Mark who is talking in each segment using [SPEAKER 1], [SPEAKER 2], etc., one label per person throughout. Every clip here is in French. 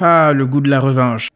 [SPEAKER 1] Ah, le goût de la revanche.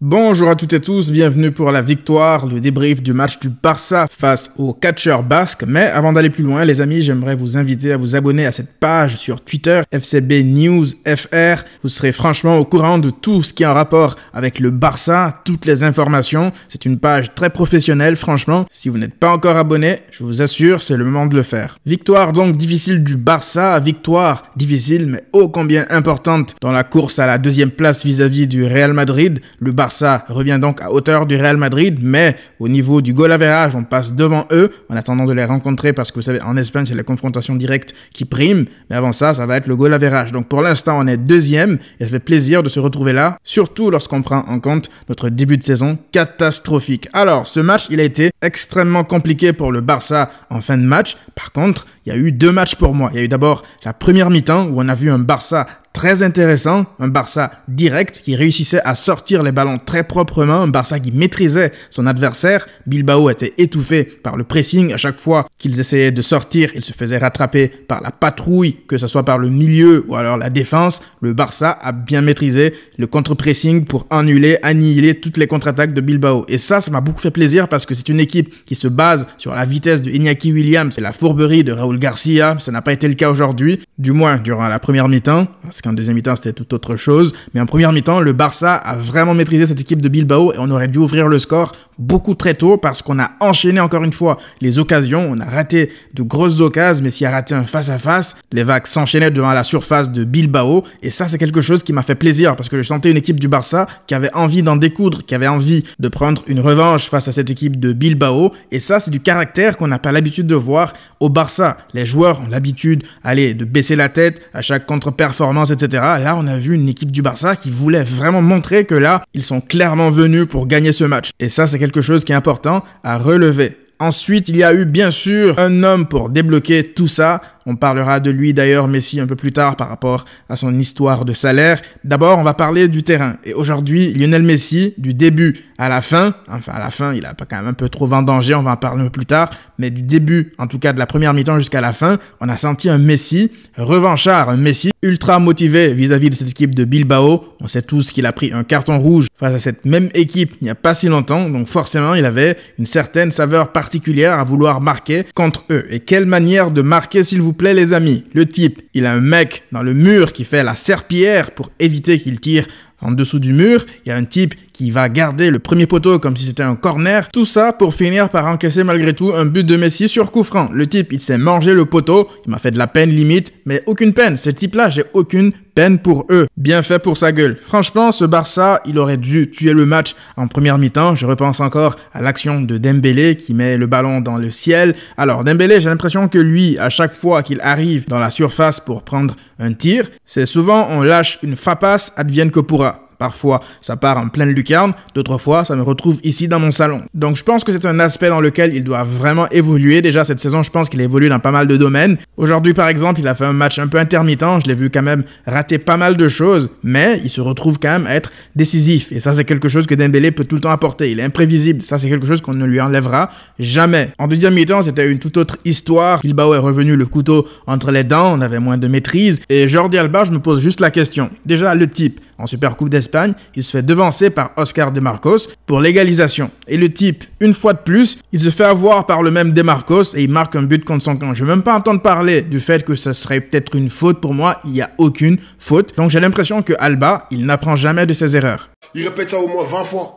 [SPEAKER 1] Bonjour à toutes et tous, bienvenue pour la victoire, le débrief du match du Barça face au catcher basque. Mais avant d'aller plus loin, les amis, j'aimerais vous inviter à vous abonner à cette page sur Twitter, FCB News FR. Vous serez franchement au courant de tout ce qui est en rapport avec le Barça, toutes les informations. C'est une page très professionnelle, franchement. Si vous n'êtes pas encore abonné, je vous assure, c'est le moment de le faire. Victoire donc difficile du Barça, victoire difficile mais ô combien importante dans la course à la deuxième place vis-à-vis -vis du Real Madrid. Le Barça Barça revient donc à hauteur du Real Madrid, mais au niveau du goal average, on passe devant eux en attendant de les rencontrer parce que vous savez, en Espagne, c'est la confrontation directe qui prime. Mais avant ça, ça va être le goal average. Donc pour l'instant, on est deuxième et ça fait plaisir de se retrouver là, surtout lorsqu'on prend en compte notre début de saison catastrophique. Alors, ce match, il a été extrêmement compliqué pour le Barça en fin de match. Par contre, il y a eu deux matchs pour moi. Il y a eu d'abord la première mi-temps où on a vu un Barça très intéressant, un Barça direct qui réussissait à sortir les ballons très proprement, un Barça qui maîtrisait son adversaire. Bilbao était étouffé par le pressing à chaque fois qu'ils essayaient de sortir, ils se faisaient rattraper par la patrouille, que ce soit par le milieu ou alors la défense. Le Barça a bien maîtrisé le contre-pressing pour annuler, annihiler toutes les contre-attaques de Bilbao. Et ça, ça m'a beaucoup fait plaisir parce que c'est une équipe qui se base sur la vitesse de Iñaki Williams et la fourberie de Raúl Garcia, ça n'a pas été le cas aujourd'hui, du moins durant la première mi-temps, parce qu'en deuxième mi-temps c'était tout autre chose, mais en première mi-temps le Barça a vraiment maîtrisé cette équipe de Bilbao et on aurait dû ouvrir le score beaucoup très tôt parce qu'on a enchaîné encore une fois les occasions, on a raté de grosses occasions, mais s'il a raté un face-à-face, -face, les vagues s'enchaînaient devant la surface de Bilbao et ça c'est quelque chose qui m'a fait plaisir parce que je sentais une équipe du Barça qui avait envie d'en découdre, qui avait envie de prendre une revanche face à cette équipe de Bilbao et ça c'est du caractère qu'on n'a pas l'habitude de voir au Barça les joueurs ont l'habitude, allez, de baisser la tête à chaque contre-performance, etc. Là, on a vu une équipe du Barça qui voulait vraiment montrer que là, ils sont clairement venus pour gagner ce match. Et ça, c'est quelque chose qui est important à relever. Ensuite, il y a eu bien sûr un homme pour débloquer tout ça, on parlera de lui d'ailleurs, Messi, un peu plus tard par rapport à son histoire de salaire. D'abord, on va parler du terrain. Et aujourd'hui, Lionel Messi, du début à la fin, enfin à la fin, il a quand même un peu trop vendangé, on va en parler un peu plus tard, mais du début, en tout cas de la première mi-temps jusqu'à la fin, on a senti un Messi revanchard, un Messi ultra motivé vis-à-vis -vis de cette équipe de Bilbao. On sait tous qu'il a pris un carton rouge face à cette même équipe il n'y a pas si longtemps, donc forcément, il avait une certaine saveur particulière à vouloir marquer contre eux. Et quelle manière de marquer, s'il vous plaît plaît les amis, le type, il a un mec dans le mur qui fait la serpillère pour éviter qu'il tire en dessous du mur, il y a un type qui va garder le premier poteau comme si c'était un corner. Tout ça pour finir par encaisser malgré tout un but de Messi sur coup franc. Le type, il s'est mangé le poteau, il m'a fait de la peine limite, mais aucune peine. Ce type-là, j'ai aucune peine pour eux. Bien fait pour sa gueule. Franchement, ce Barça, il aurait dû tuer le match en première mi-temps. Je repense encore à l'action de Dembélé qui met le ballon dans le ciel. Alors Dembélé, j'ai l'impression que lui, à chaque fois qu'il arrive dans la surface pour prendre un tir, c'est souvent on lâche une fapasse advienne que pourra. Parfois, ça part en pleine lucarne, d'autres fois, ça me retrouve ici dans mon salon. Donc je pense que c'est un aspect dans lequel il doit vraiment évoluer. Déjà cette saison, je pense qu'il évolue dans pas mal de domaines. Aujourd'hui, par exemple, il a fait un match un peu intermittent. Je l'ai vu quand même rater pas mal de choses, mais il se retrouve quand même à être décisif. Et ça, c'est quelque chose que Dembélé peut tout le temps apporter. Il est imprévisible. Ça, c'est quelque chose qu'on ne lui enlèvera jamais. En deuxième mi-temps, c'était une toute autre histoire. Bilbao est revenu le couteau entre les dents. On avait moins de maîtrise. Et Jordi Alba, je me pose juste la question. Déjà, le type en Super Coupe d'Espagne il se fait devancer par Oscar De Marcos pour l'égalisation. Et le type, une fois de plus, il se fait avoir par le même De Marcos et il marque un but contre son camp. Je veux même pas entendre parler du fait que ça serait peut-être une faute pour moi, il n'y a aucune faute. Donc j'ai l'impression que Alba, il n'apprend jamais de ses erreurs. Il répète ça au moins 20 fois.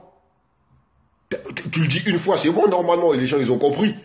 [SPEAKER 1] Tu le dis une fois, c'est bon normalement, et les gens ils ont compris.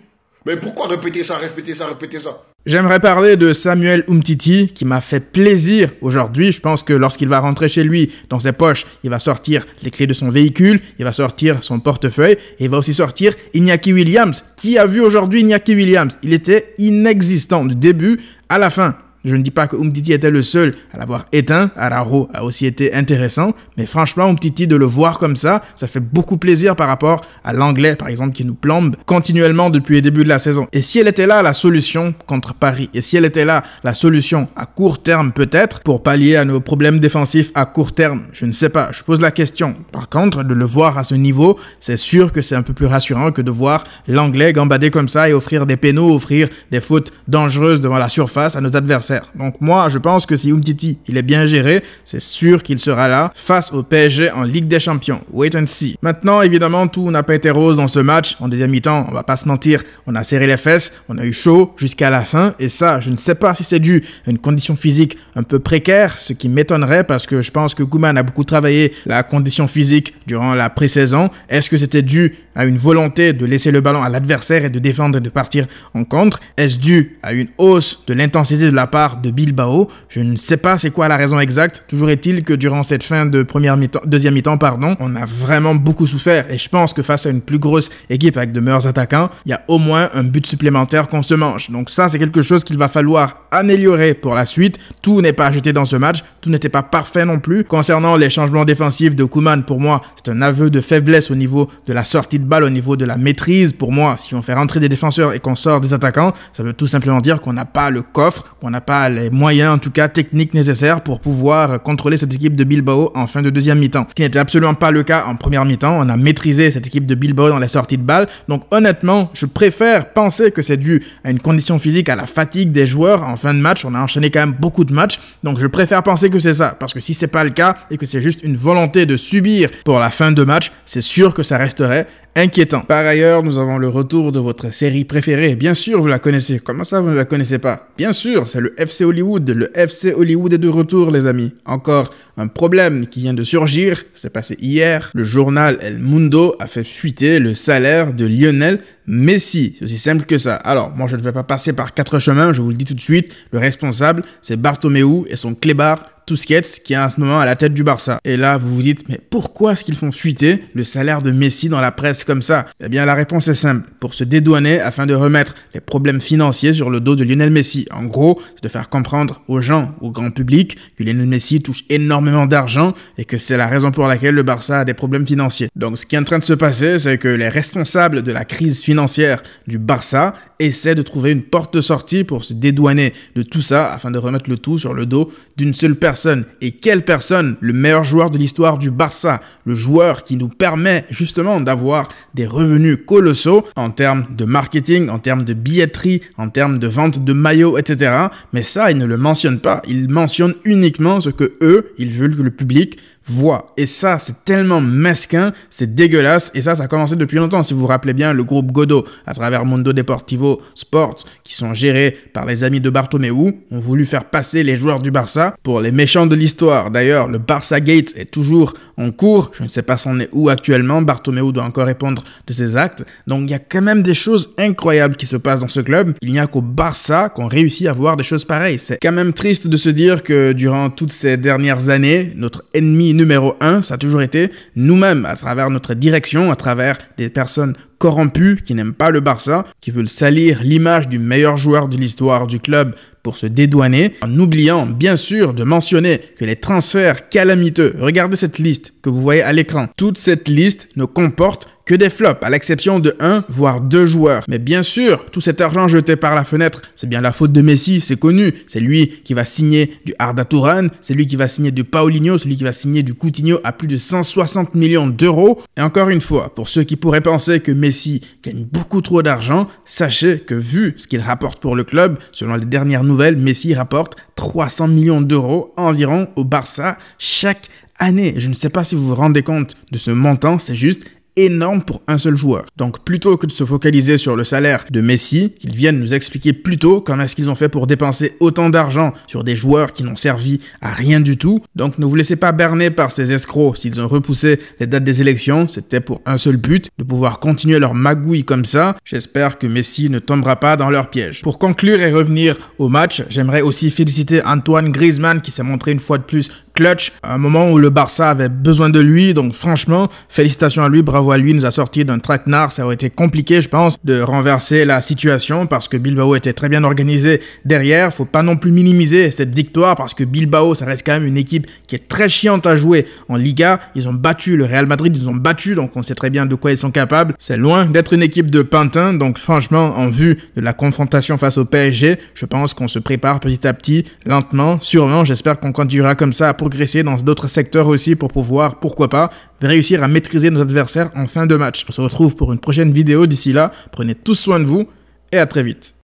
[SPEAKER 1] Mais pourquoi répéter ça, répéter ça, répéter ça J'aimerais parler de Samuel Umtiti qui m'a fait plaisir aujourd'hui. Je pense que lorsqu'il va rentrer chez lui, dans ses poches, il va sortir les clés de son véhicule, il va sortir son portefeuille et il va aussi sortir Iñaki Williams. Qui a vu aujourd'hui Iñaki Williams Il était inexistant du début à la fin. Je ne dis pas que Umtiti était le seul à l'avoir éteint. Araro a aussi été intéressant. Mais franchement, Umtiti, de le voir comme ça, ça fait beaucoup plaisir par rapport à l'anglais, par exemple, qui nous plombe continuellement depuis les début de la saison. Et si elle était là, la solution contre Paris, et si elle était là, la solution à court terme peut-être, pour pallier à nos problèmes défensifs à court terme, je ne sais pas, je pose la question. Par contre, de le voir à ce niveau, c'est sûr que c'est un peu plus rassurant que de voir l'anglais gambader comme ça et offrir des pénaux, offrir des fautes dangereuses devant la surface à nos adversaires. Donc moi, je pense que si Umtiti, il est bien géré, c'est sûr qu'il sera là face au PSG en Ligue des Champions. Wait and see. Maintenant, évidemment, tout n'a pas été rose dans ce match. En deuxième mi-temps, on va pas se mentir, on a serré les fesses, on a eu chaud jusqu'à la fin. Et ça, je ne sais pas si c'est dû à une condition physique un peu précaire, ce qui m'étonnerait parce que je pense que Gouman a beaucoup travaillé la condition physique durant la pré-saison. Est-ce que c'était dû à une volonté de laisser le ballon à l'adversaire et de défendre et de partir en contre Est-ce dû à une hausse de l'intensité de la part de Bilbao. Je ne sais pas c'est quoi la raison exacte. Toujours est-il que durant cette fin de première mi deuxième mi-temps, pardon, on a vraiment beaucoup souffert et je pense que face à une plus grosse équipe avec de meilleurs attaquants, il y a au moins un but supplémentaire qu'on se mange. Donc ça, c'est quelque chose qu'il va falloir améliorer pour la suite. Tout n'est pas jeté dans ce match, tout n'était pas parfait non plus. Concernant les changements défensifs de Kuman, pour moi, c'est un aveu de faiblesse au niveau de la sortie de balle, au niveau de la maîtrise. Pour moi, si on fait rentrer des défenseurs et qu'on sort des attaquants, ça veut tout simplement dire qu'on n'a pas le coffre, qu'on n'a pas les moyens, en tout cas techniques nécessaires pour pouvoir contrôler cette équipe de Bilbao en fin de deuxième mi-temps. qui n'était absolument pas le cas en première mi-temps. On a maîtrisé cette équipe de Bilbao dans la sortie de balle. Donc honnêtement, je préfère penser que c'est dû à une condition physique, à la fatigue des joueurs en fin de match. On a enchaîné quand même beaucoup de matchs. Donc je préfère penser que c'est ça. Parce que si c'est pas le cas et que c'est juste une volonté de subir pour la fin de match, c'est sûr que ça resterait inquiétant. Par ailleurs, nous avons le retour de votre série préférée. Bien sûr, vous la connaissez. Comment ça, vous ne la connaissez pas Bien sûr, c'est le FC Hollywood. Le FC Hollywood est de retour, les amis. Encore un problème qui vient de surgir. C'est passé hier. Le journal El Mundo a fait fuiter le salaire de Lionel Messi. C'est aussi simple que ça. Alors, moi, je ne vais pas passer par quatre chemins. Je vous le dis tout de suite. Le responsable, c'est Bartomeu et son clébard Tousquets qui est à ce moment à la tête du Barça. Et là, vous vous dites, mais pourquoi est-ce qu'ils font fuiter le salaire de Messi dans la presse comme ça Eh bien, la réponse est simple, pour se dédouaner afin de remettre les problèmes financiers sur le dos de Lionel Messi. En gros, c'est de faire comprendre aux gens, au grand public, que Lionel Messi touche énormément d'argent et que c'est la raison pour laquelle le Barça a des problèmes financiers. Donc, ce qui est en train de se passer, c'est que les responsables de la crise financière du Barça essaient de trouver une porte de sortie pour se dédouaner de tout ça afin de remettre le tout sur le dos d'une seule personne et quelle personne Le meilleur joueur de l'histoire du Barça, le joueur qui nous permet justement d'avoir des revenus colossaux en termes de marketing, en termes de billetterie, en termes de vente de maillots, etc. Mais ça, ils ne le mentionnent pas. Ils mentionnent uniquement ce que eux, ils veulent que le public voix. Et ça, c'est tellement mesquin, c'est dégueulasse, et ça, ça a commencé depuis longtemps. Si vous vous rappelez bien, le groupe Godot, à travers Mondo Deportivo Sports, qui sont gérés par les amis de Bartomeu, ont voulu faire passer les joueurs du Barça pour les méchants de l'histoire. D'ailleurs, le Barça Gate est toujours en cours, je ne sais pas s'en est où actuellement, Bartomeu doit encore répondre de ses actes. Donc il y a quand même des choses incroyables qui se passent dans ce club. Il n'y a qu'au Barça qu'on réussit à voir des choses pareilles. C'est quand même triste de se dire que durant toutes ces dernières années, notre ennemi numéro un, ça a toujours été nous-mêmes, à travers notre direction, à travers des personnes corrompues qui n'aiment pas le Barça, qui veulent salir l'image du meilleur joueur de l'histoire du club pour se dédouaner, en oubliant bien sûr de mentionner que les transferts calamiteux, regardez cette liste que vous voyez à l'écran, toute cette liste ne comporte que des flops, à l'exception de un, voire deux joueurs. Mais bien sûr, tout cet argent jeté par la fenêtre, c'est bien la faute de Messi, c'est connu. C'est lui qui va signer du Arda Turan, c'est lui qui va signer du Paulinho, c'est lui qui va signer du Coutinho à plus de 160 millions d'euros. Et encore une fois, pour ceux qui pourraient penser que Messi gagne beaucoup trop d'argent, sachez que vu ce qu'il rapporte pour le club, selon les dernières nouvelles, Messi rapporte 300 millions d'euros environ au Barça chaque année. Je ne sais pas si vous vous rendez compte de ce montant, c'est juste énorme pour un seul joueur. Donc plutôt que de se focaliser sur le salaire de Messi, qu'ils viennent nous expliquer plutôt comment est-ce qu'ils ont fait pour dépenser autant d'argent sur des joueurs qui n'ont servi à rien du tout. Donc ne vous laissez pas berner par ces escrocs s'ils ont repoussé les dates des élections, c'était pour un seul but, de pouvoir continuer leur magouille comme ça. J'espère que Messi ne tombera pas dans leur piège. Pour conclure et revenir au match, j'aimerais aussi féliciter Antoine Griezmann qui s'est montré une fois de plus clutch, un moment où le Barça avait besoin de lui. Donc franchement, félicitations à lui, bravo à lui, il nous a sorti d'un traquenard. Ça aurait été compliqué, je pense, de renverser la situation parce que Bilbao était très bien organisé derrière. Faut pas non plus minimiser cette victoire parce que Bilbao, ça reste quand même une équipe qui est très chiante à jouer en Liga. Ils ont battu le Real Madrid, ils ont battu, donc on sait très bien de quoi ils sont capables. C'est loin d'être une équipe de Pantin, donc franchement, en vue de la confrontation face au PSG, je pense qu'on se prépare petit à petit, lentement, sûrement. J'espère qu'on continuera comme ça pour progresser dans d'autres secteurs aussi pour pouvoir, pourquoi pas, réussir à maîtriser nos adversaires en fin de match. On se retrouve pour une prochaine vidéo. D'ici là, prenez tous soin de vous et à très vite.